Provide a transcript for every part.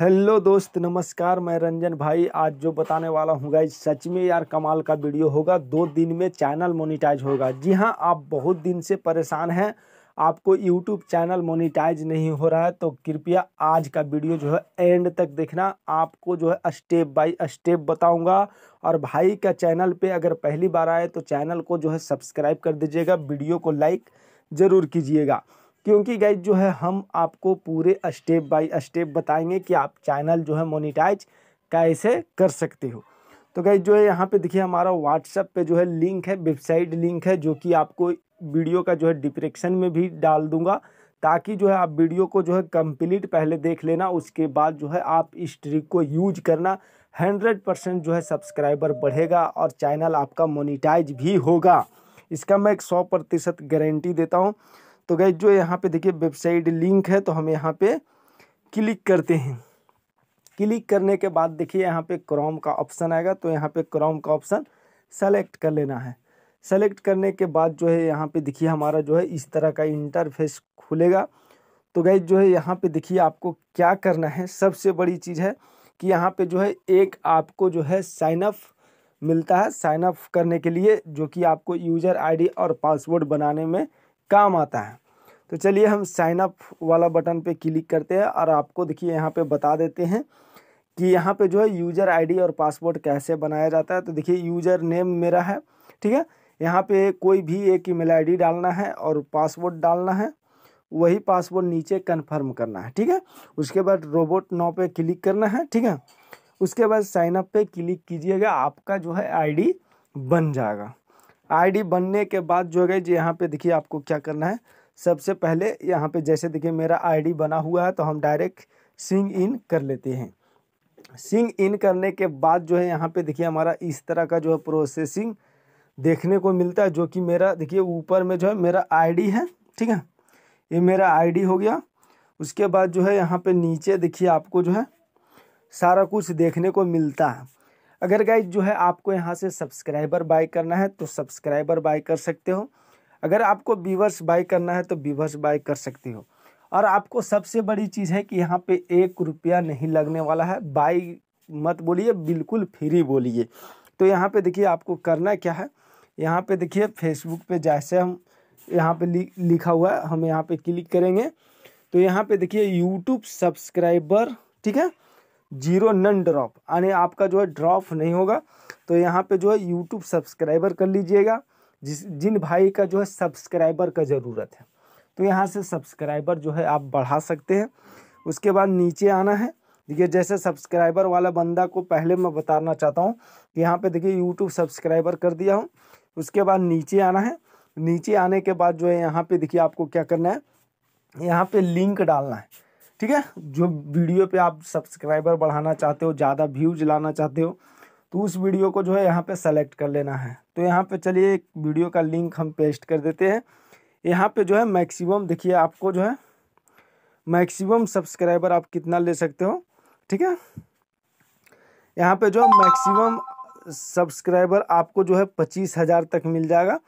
hello दोस्त नमस्कार मैं रंजन भाई आज जो बताने वाला हूँ गाइज सच में यार कमाल का वीडियो होगा दो दिन में चैनल मोनिटाइज होगा जी हाँ आप बहुत दिन से परेशान हैं आपको यूट्यूब चैनल मोनिटाइज नहीं हो रहा है तो कृपया आज का वीडियो जो है एंड तक देखना आपको जो है स्टेप बाय स्टेप बताऊँगा और भाई का चैनल पर अगर पहली बार आए तो चैनल को जो है सब्सक्राइब कर दीजिएगा वीडियो को लाइक ज़रूर कीजिएगा क्योंकि गाइज जो है हम आपको पूरे स्टेप बाय स्टेप बताएंगे कि आप चैनल जो है मोनिटाइज कैसे कर सकते हो तो गाइज जो है यहाँ पे देखिए हमारा व्हाट्सएप पे जो है लिंक है वेबसाइट लिंक है जो कि आपको वीडियो का जो है डिप्रिक्शन में भी डाल दूंगा ताकि जो है आप वीडियो को जो है कंप्लीट पहले देख लेना उसके बाद जो है आप इस ट्रिक को यूज करना हंड्रेड परसेंट जो है सब्सक्राइबर बढ़ेगा और चैनल आपका मोनिटाइज भी होगा इसका मैं एक सौ प्रतिशत गारंटी देता हूँ तो गए जो यहाँ पे देखिए वेबसाइट लिंक है तो हम यहाँ पे क्लिक करते हैं क्लिक करने के बाद देखिए यहाँ पे क्रोम का ऑप्शन आएगा तो यहाँ पे क्रोम का ऑप्शन सेलेक्ट कर लेना है सेलेक्ट करने के बाद जो है यहाँ पे देखिए हमारा जो है इस तरह का इंटरफेस खुलेगा तो गए जो है यहाँ पे देखिए आपको क्या करना है सबसे बड़ी चीज़ है कि यहाँ पे जो है एक आपको जो है साइनअप मिलता है साइनअप करने के लिए जो कि आपको यूज़र आईडी और पासवर्ड बनाने में काम आता है तो चलिए हम साइन अप वाला बटन पे क्लिक करते हैं और आपको देखिए यहाँ पे बता देते हैं कि यहाँ पे जो है यूज़र आईडी और पासवर्ड कैसे बनाया जाता है तो देखिए यूज़र नेम मेरा है ठीक है यहाँ पे कोई भी एक ईमेल आईडी डालना है और पासवर्ड डालना है वही पासवर्ड नीचे कन्फर्म करना है ठीक है उसके बाद रोबोट नौ पे क्लिक करना है ठीक है उसके बाद साइनअप पर क्लिक कीजिएगा आपका जो है आई बन जाएगा आईडी बनने के बाद जो है जी यहाँ पे देखिए आपको क्या करना है सबसे पहले यहाँ पे जैसे देखिए मेरा आईडी बना हुआ है तो हम डायरेक्ट सिंग इन कर लेते हैं सिंग इन करने के बाद जो है यहाँ पे देखिए हमारा इस तरह का जो है प्रोसेसिंग देखने को मिलता है जो कि मेरा देखिए ऊपर में जो है मेरा आई है ठीक है ये मेरा आई हो गया उसके बाद जो है यहाँ पर नीचे देखिए आपको जो है सारा कुछ देखने को मिलता है अगर गाइज जो है आपको यहाँ से सब्सक्राइबर बाई करना है तो सब्सक्राइबर बाई कर सकते हो अगर आपको व्यूवर्स बाई करना है तो व्यूवर्स बाई कर सकते हो और आपको सबसे बड़ी चीज़ है कि यहाँ पे एक रुपया नहीं लगने वाला है बाई मत बोलिए बिल्कुल फ्री बोलिए तो यहाँ पे देखिए आपको करना क्या है यहाँ पे देखिए फेसबुक पे जैसे हम यहाँ पे लिखा हुआ है हम यहाँ पे क्लिक करेंगे तो यहाँ पे देखिए यूट्यूब सब्सक्राइबर ठीक है जीरो नन ड्रॉप यानी आपका जो है ड्रॉप नहीं होगा तो यहाँ पे जो है यूट्यूब सब्सक्राइबर कर लीजिएगा जिस जिन भाई का जो है सब्सक्राइबर का ज़रूरत है तो यहाँ से सब्सक्राइबर जो है आप बढ़ा सकते हैं उसके बाद नीचे आना है देखिए जैसे सब्सक्राइबर वाला बंदा को पहले मैं बताना चाहता हूँ कि यहाँ पे देखिए यूट्यूब सब्सक्राइबर कर दिया हूँ उसके बाद नीचे आना है नीचे आने के बाद जो है यहाँ पे देखिए आपको क्या करना है यहाँ पे लिंक डालना है ठीक है जो वीडियो पे आप सब्सक्राइबर बढ़ाना चाहते हो ज़्यादा व्यूज लाना चाहते हो तो उस वीडियो को जो है यहाँ पे सेलेक्ट कर लेना है तो यहाँ पे चलिए एक वीडियो का लिंक हम पेस्ट कर देते हैं यहाँ पे जो है मैक्सिमम देखिए आपको जो है मैक्सिमम सब्सक्राइबर आप कितना ले सकते हो ठीक है यहाँ पे जो मैक्सिमम सब्सक्राइबर आपको जो है पच्चीस हज़ार तक मिल जाएगा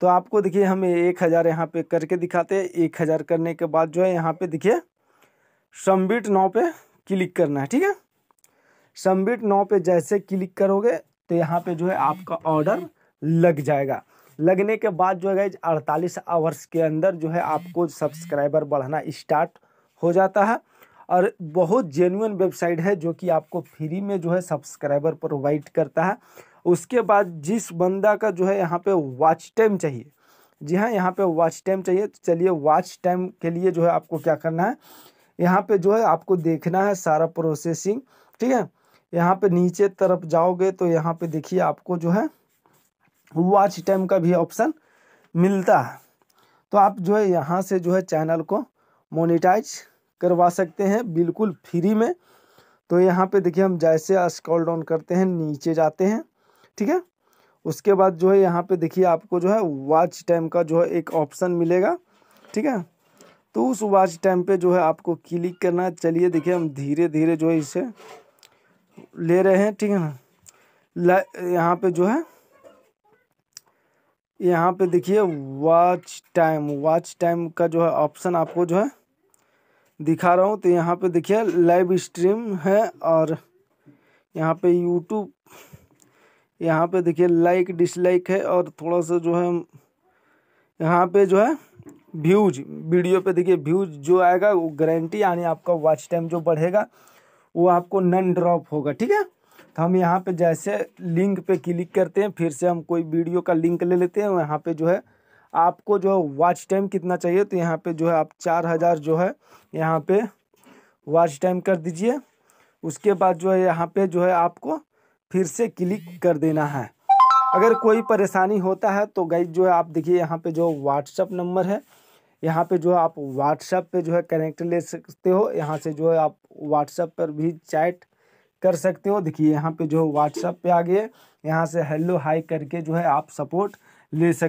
तो आपको देखिए हम एक हज़ार यहाँ पर करके दिखाते हैं एक हज़ार करने के बाद जो है यहाँ पे देखिए सबमिट नाव पे क्लिक करना है ठीक है सबमिट नाव पे जैसे क्लिक करोगे तो यहाँ पे जो है आपका ऑर्डर लग जाएगा लगने के बाद जो है अड़तालीस आवर्स के अंदर जो है आपको सब्सक्राइबर बढ़ना स्टार्ट हो जाता है और बहुत जेन्यून वेबसाइट है जो कि आपको फ्री में जो है सब्सक्राइबर प्रोवाइड करता है उसके बाद जिस बंदा का जो है यहाँ पे वॉच टाइम चाहिए जी हाँ यहाँ पे वॉच टाइम चाहिए तो चलिए वॉच टाइम के लिए जो है आपको क्या करना है यहाँ पे जो है आपको देखना है सारा प्रोसेसिंग ठीक है यहाँ पे नीचे तरफ जाओगे तो यहाँ पे देखिए आपको जो है वॉच टाइम का भी ऑप्शन मिलता है तो आप जो है यहाँ से जो है चैनल को मोनिटाइज करवा सकते हैं बिल्कुल फ्री में तो यहाँ पे देखिए हम जैसे स्क्रॉल डाउन करते हैं नीचे जाते हैं ठीक है उसके बाद जो है यहाँ पे देखिए आपको जो है वॉच टाइम का जो है एक ऑप्शन मिलेगा ठीक है तो उस वाच टाइम पे जो है आपको क्लिक करना है चलिए देखिए हम धीरे धीरे जो है इसे ले रहे हैं ठीक है ना यहाँ पे जो है यहाँ पे देखिए वाच टाइम वाच टाइम का जो है ऑप्शन आपको जो है दिखा रहा हूँ तो यहाँ पे देखिए लाइव स्ट्रीम है और यहाँ पे यूट्यूब यहाँ पे देखिए लाइक डिसलाइक है और थोड़ा सा जो है यहाँ पे जो है व्यूज वीडियो पे देखिए व्यूज जो आएगा वो गारंटी यानी आपका वॉच टाइम जो बढ़ेगा वो आपको नन ड्रॉप होगा ठीक है तो हम यहाँ पे जैसे लिंक पे क्लिक करते हैं फिर से हम कोई वीडियो का लिंक ले लेते हैं यहाँ पे जो है आपको जो है वॉच टाइम कितना चाहिए तो यहाँ पे जो है आप चार हज़ार जो है यहाँ पे वॉच टाइम कर दीजिए उसके बाद जो है यहाँ पे जो है आपको फिर से क्लिक कर देना है अगर कोई परेशानी होता है तो गई जो है आप देखिए यहाँ पे जो व्हाट्सअप नंबर है यहाँ पे जो है आप व्हाट्सअप पे जो है कनेक्ट ले सकते हो यहाँ से जो है आप व्हाट्सअप पर भी चैट कर सकते हो देखिए यहाँ पे जो है व्हाट्सअप पे आ गए यहाँ से हेलो हाई करके जो है आप सपोर्ट ले सकते